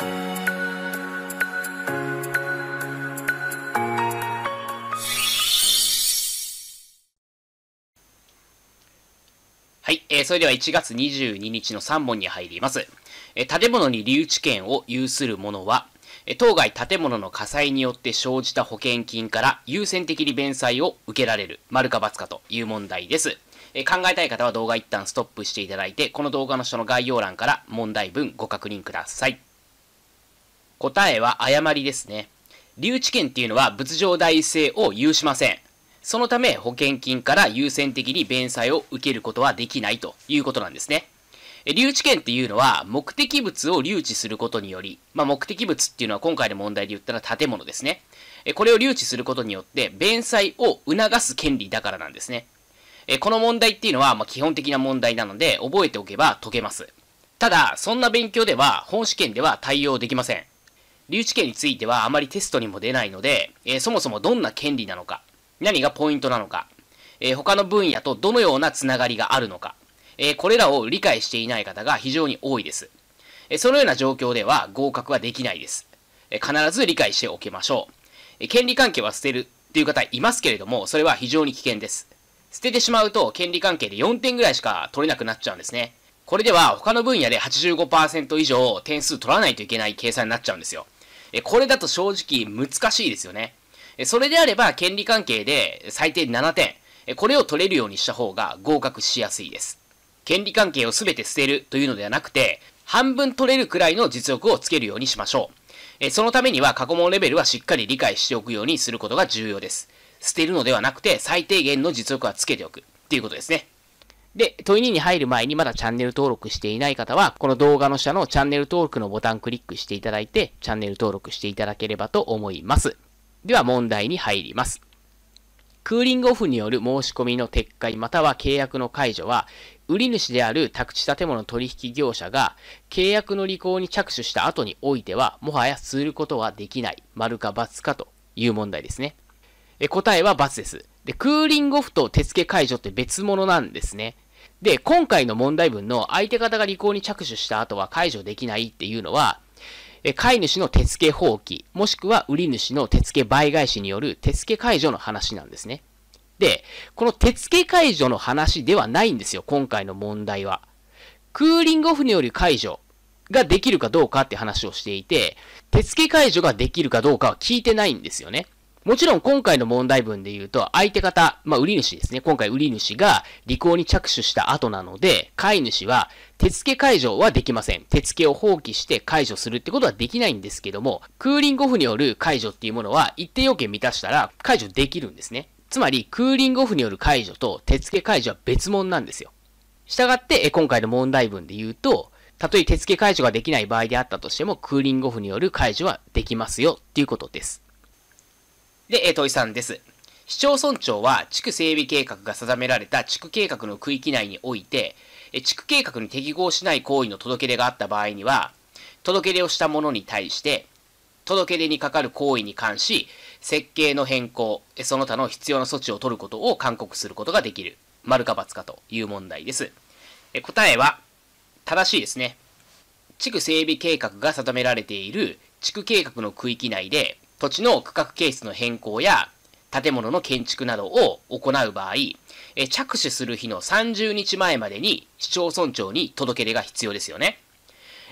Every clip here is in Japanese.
はい、えー、それでは1月22日の3問に入ります。えー、建物に留置権を有する者は、えー、当該建物の火災によって生じた保険金から優先的に弁済を受けられる、丸か×かという問題です。え考えたい方は動画一旦ストップしていただいて、この動画の下の概要欄から問題文ご確認ください。答えは誤りですね。留置権っていうのは仏上代性を有しません。そのため保険金から優先的に弁済を受けることはできないということなんですね。留置権っていうのは目的物を留置することにより、まあ、目的物っていうのは今回の問題で言ったら建物ですね。これを留置することによって弁済を促す権利だからなんですね。この問題っていうのはま基本的な問題なので覚えておけば解けます。ただ、そんな勉強では本試験では対応できません。留置権についてはあまりテストにも出ないので、えー、そもそもどんな権利なのか、何がポイントなのか、えー、他の分野とどのようなつながりがあるのか、えー、これらを理解していない方が非常に多いです。えそのような状況では合格はできないです。え必ず理解しておきましょう。え権利関係は捨てるっていう方いますけれども、それは非常に危険です。捨ててしまうと権利関係で4点ぐらいしか取れなくなっちゃうんですね。これでは他の分野で85%以上点数取らないといけない計算になっちゃうんですよ。えこれだと正直難しいですよね。えそれであれば、権利関係で最低7点、えこれを取れるようにした方が合格しやすいです。権利関係を全て捨てるというのではなくて、半分取れるくらいの実力をつけるようにしましょう。えそのためには過去問レベルはしっかり理解しておくようにすることが重要です。捨てるのではなくて最低限の実力はつけておくっていうことですね。で、問い2に入る前にまだチャンネル登録していない方は、この動画の下のチャンネル登録のボタンクリックしていただいて、チャンネル登録していただければと思います。では問題に入ります。クーリングオフによる申し込みの撤回または契約の解除は、売り主である宅地建物取引業者が契約の履行に着手した後においては、もはやすることはできない、丸か×かという問題ですね。え答えは×です。で、クーリングオフと手付け解除って別物なんですね。で、今回の問題文の相手方が履行に着手した後は解除できないっていうのは、え飼い主の手付け放棄、もしくは売り主の手付け倍返しによる手付け解除の話なんですね。で、この手付け解除の話ではないんですよ、今回の問題は。クーリングオフによる解除ができるかどうかって話をしていて、手付け解除ができるかどうかは聞いてないんですよね。もちろん今回の問題文で言うと、相手方、まあ、売り主ですね。今回売り主が履行に着手した後なので、飼い主は手付け解除はできません。手付けを放棄して解除するってことはできないんですけども、クーリングオフによる解除っていうものは一定要件満たしたら解除できるんですね。つまり、クーリングオフによる解除と手付け解除は別物なんですよ。したがって、今回の問題文で言うと、たとえ手付け解除ができない場合であったとしても、クーリングオフによる解除はできますよっていうことです。で、えー、問いさんです。市町村長は地区整備計画が定められた地区計画の区域内において、地区計画に適合しない行為の届け出があった場合には、届け出をした者に対して、届け出にかかる行為に関し、設計の変更、その他の必要な措置を取ることを勧告することができる。丸か×かという問題です。答えは、正しいですね。地区整備計画が定められている地区計画の区域内で、土地の区画形質の変更や建物の建築などを行う場合、え着手する日の30日前までに市町村長に届け出が必要ですよね。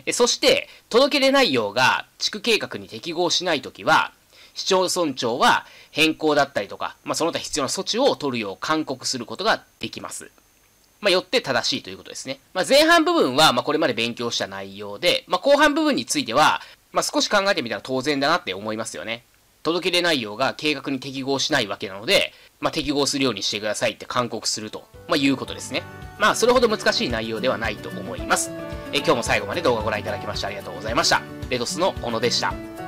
えそして、届け出内容が地区計画に適合しないときは、市町村長は変更だったりとか、まあ、その他必要な措置を取るよう勧告することができます。まあ、よって正しいということですね。まあ、前半部分は、まこれまで勉強した内容で、まあ、後半部分については、まあ、少し考えてみたら当然だなって思いますよね。届け出内容が計画に適合しないわけなので、まあ、適合するようにしてくださいって勧告すると、まあ、いうことですね。まあ、それほど難しい内容ではないと思います。え今日も最後まで動画をご覧いただきましてありがとうございました。レトスの小野でした。